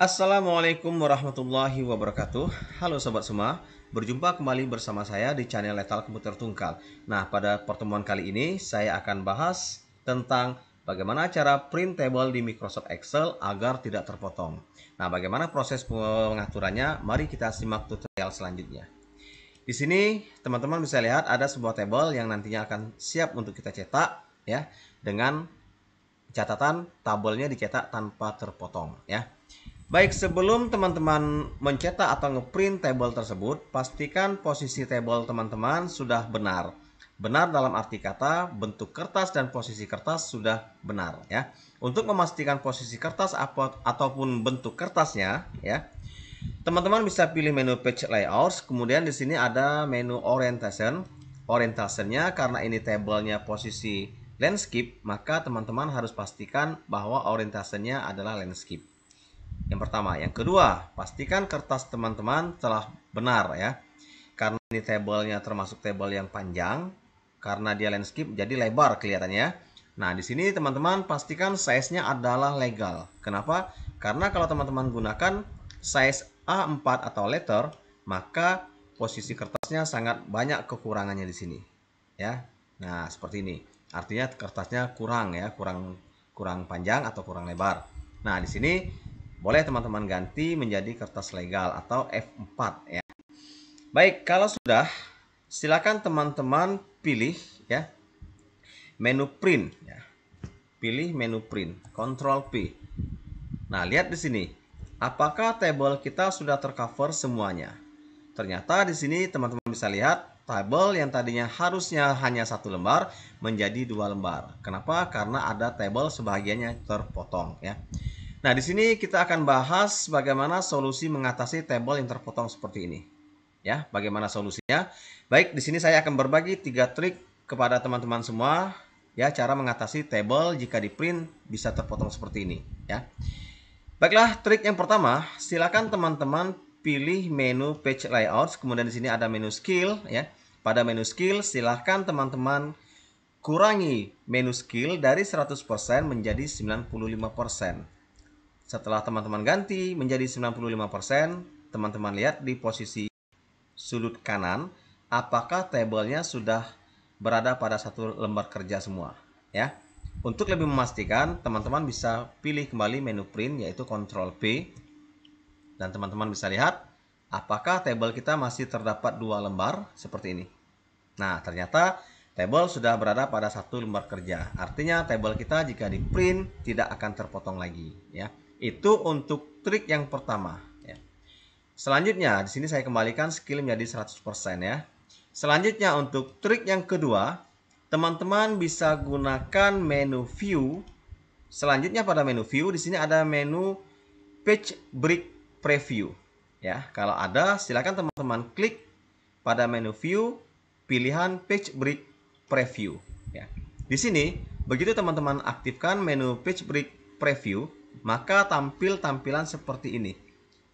Assalamualaikum warahmatullahi wabarakatuh Halo sobat semua Berjumpa kembali bersama saya di channel Lethal Komputer Tungkal Nah pada pertemuan kali ini saya akan bahas tentang bagaimana cara print table di Microsoft Excel agar tidak terpotong Nah bagaimana proses pengaturannya mari kita simak tutorial selanjutnya Di sini teman-teman bisa lihat ada sebuah table yang nantinya akan siap untuk kita cetak ya Dengan catatan tabelnya dicetak tanpa terpotong ya Baik, sebelum teman-teman mencetak atau ngeprint table tersebut, pastikan posisi table teman-teman sudah benar. Benar dalam arti kata bentuk kertas dan posisi kertas sudah benar ya. Untuk memastikan posisi kertas ataupun bentuk kertasnya ya. Teman-teman bisa pilih menu page layouts, kemudian di sini ada menu orientation. Orientationnya karena ini tablenya posisi landscape, maka teman-teman harus pastikan bahwa orientasinya adalah landscape. Yang pertama, yang kedua, pastikan kertas teman-teman telah benar ya. Karena ini tabelnya termasuk tabel yang panjang, karena dia landscape jadi lebar kelihatannya. Ya. Nah, di sini teman-teman pastikan size-nya adalah legal. Kenapa? Karena kalau teman-teman gunakan size A4 atau letter, maka posisi kertasnya sangat banyak kekurangannya di sini. Ya. Nah, seperti ini. Artinya kertasnya kurang ya, kurang kurang panjang atau kurang lebar. Nah, di sini boleh teman-teman ganti menjadi kertas legal atau F4 ya. Baik, kalau sudah silakan teman-teman pilih ya menu print ya. Pilih menu print, control P. Nah, lihat di sini. Apakah table kita sudah tercover semuanya? Ternyata di sini teman-teman bisa lihat table yang tadinya harusnya hanya satu lembar menjadi dua lembar. Kenapa? Karena ada table sebagiannya terpotong ya. Nah, di sini kita akan bahas bagaimana solusi mengatasi tabel yang terpotong seperti ini. Ya, bagaimana solusinya? Baik, di sini saya akan berbagi tiga trik kepada teman-teman semua ya cara mengatasi tabel jika di print bisa terpotong seperti ini ya. Baiklah, trik yang pertama, silakan teman-teman pilih menu page layout, kemudian di sini ada menu skill ya. Pada menu skill silakan teman-teman kurangi menu skill dari 100% menjadi 95%. Setelah teman-teman ganti menjadi 95%, teman-teman lihat di posisi sudut kanan apakah tabelnya sudah berada pada satu lembar kerja semua, ya. Untuk lebih memastikan, teman-teman bisa pilih kembali menu print yaitu Ctrl P dan teman-teman bisa lihat apakah tabel kita masih terdapat dua lembar seperti ini. Nah, ternyata tabel sudah berada pada satu lembar kerja. Artinya tabel kita jika di print tidak akan terpotong lagi, ya. Itu untuk trik yang pertama. Ya. Selanjutnya, di sini saya kembalikan skill menjadi 100% ya. Selanjutnya untuk trik yang kedua, teman-teman bisa gunakan menu view. Selanjutnya pada menu view, di sini ada menu page break preview. Ya, kalau ada silakan teman-teman klik pada menu view pilihan page break preview. Ya. Di sini, begitu teman-teman aktifkan menu page break preview, maka tampil tampilan seperti ini.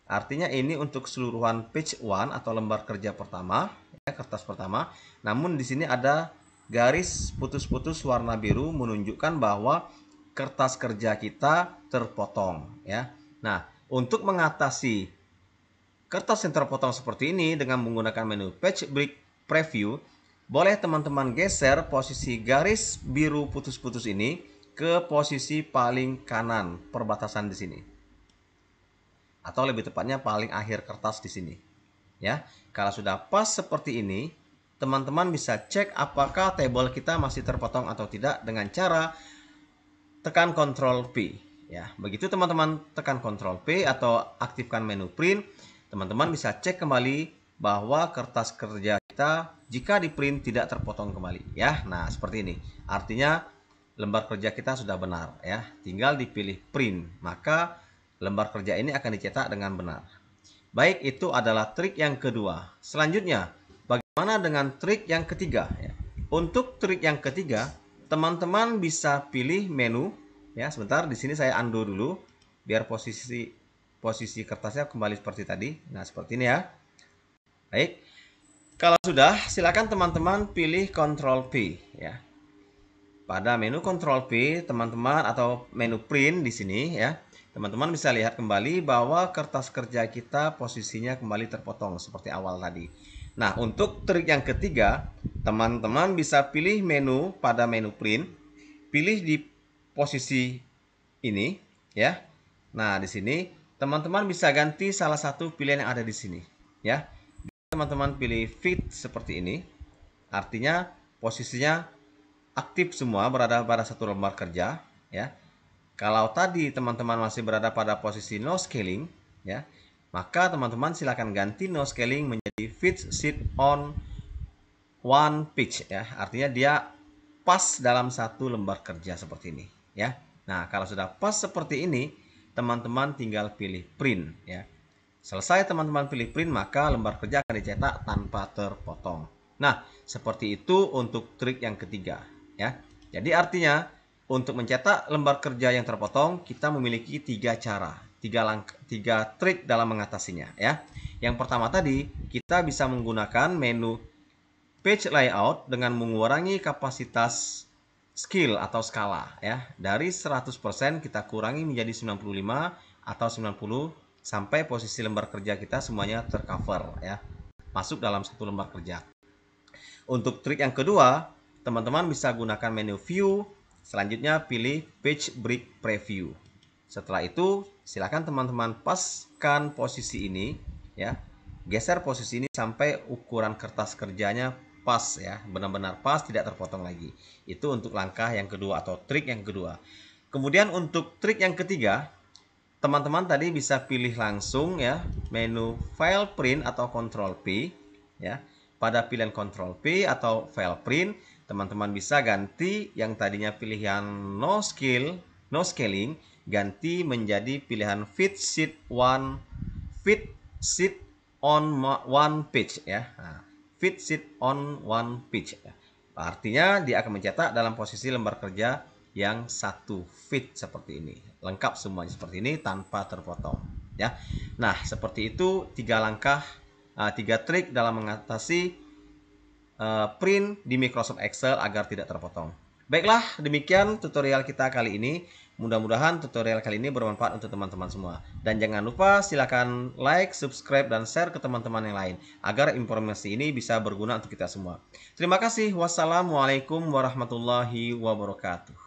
Artinya ini untuk keseluruhan page 1 atau lembar kerja pertama, ya, kertas pertama. Namun di sini ada garis putus-putus warna biru menunjukkan bahwa kertas kerja kita terpotong, ya. Nah, untuk mengatasi kertas yang terpotong seperti ini dengan menggunakan menu page break preview, boleh teman-teman geser posisi garis biru putus-putus ini ke posisi paling kanan perbatasan di sini. Atau lebih tepatnya paling akhir kertas di sini. Ya, kalau sudah pas seperti ini, teman-teman bisa cek apakah table kita masih terpotong atau tidak dengan cara tekan Ctrl P. Ya, begitu teman-teman tekan Ctrl P atau aktifkan menu print, teman-teman bisa cek kembali bahwa kertas kerja kita jika di print tidak terpotong kembali ya. Nah, seperti ini. Artinya lembar kerja kita sudah benar ya. Tinggal dipilih print, maka lembar kerja ini akan dicetak dengan benar. Baik, itu adalah trik yang kedua. Selanjutnya, bagaimana dengan trik yang ketiga ya? Untuk trik yang ketiga, teman-teman bisa pilih menu ya. Sebentar, di sini saya undo dulu biar posisi posisi kertasnya kembali seperti tadi. Nah, seperti ini ya. Baik. Kalau sudah, silakan teman-teman pilih Ctrl P ya. Pada menu Control P, teman-teman atau menu print di sini ya, teman-teman bisa lihat kembali bahwa kertas kerja kita posisinya kembali terpotong seperti awal tadi. Nah, untuk trik yang ketiga, teman-teman bisa pilih menu pada menu print, pilih di posisi ini ya. Nah, di sini teman-teman bisa ganti salah satu pilihan yang ada di sini ya. Teman-teman pilih fit seperti ini. Artinya posisinya aktif semua berada pada satu lembar kerja ya. Kalau tadi teman-teman masih berada pada posisi no scaling ya, maka teman-teman silakan ganti no scaling menjadi fit sit on one pitch ya. Artinya dia pas dalam satu lembar kerja seperti ini ya. Nah, kalau sudah pas seperti ini, teman-teman tinggal pilih print ya. Selesai teman-teman pilih print, maka lembar kerja akan dicetak tanpa terpotong. Nah, seperti itu untuk trik yang ketiga ya. Jadi artinya untuk mencetak lembar kerja yang terpotong kita memiliki tiga cara, tiga tiga trik dalam mengatasinya ya. Yang pertama tadi kita bisa menggunakan menu page layout dengan mengurangi kapasitas skill atau skala ya. Dari 100% kita kurangi menjadi 95 atau 90 sampai posisi lembar kerja kita semuanya tercover ya. Masuk dalam satu lembar kerja. Untuk trik yang kedua, teman-teman bisa gunakan menu view, selanjutnya pilih page break preview. Setelah itu, silakan teman-teman paskan posisi ini ya. Geser posisi ini sampai ukuran kertas kerjanya pas ya, benar-benar pas tidak terpotong lagi. Itu untuk langkah yang kedua atau trik yang kedua. Kemudian untuk trik yang ketiga, teman-teman tadi bisa pilih langsung ya menu file print atau control P ya. Pada pilihan control P atau file print teman-teman bisa ganti yang tadinya pilihan no skill, no scaling, ganti menjadi pilihan fit sheet one, fit sheet ya. nah, on one page ya. fit sheet on one page. Artinya dia akan mencetak dalam posisi lembar kerja yang satu fit seperti ini. Lengkap semuanya seperti ini tanpa terpotong ya. Nah, seperti itu tiga langkah, eh, tiga trik dalam mengatasi Eh, print di Microsoft Excel agar tidak terpotong. Baiklah, demikian tutorial kita kali ini. Mudah-mudahan tutorial kali ini bermanfaat untuk teman-teman semua. Dan jangan lupa silakan like, subscribe, dan share ke teman-teman yang lain agar informasi ini bisa berguna untuk kita semua. Terima kasih. Wassalamualaikum warahmatullahi wabarakatuh.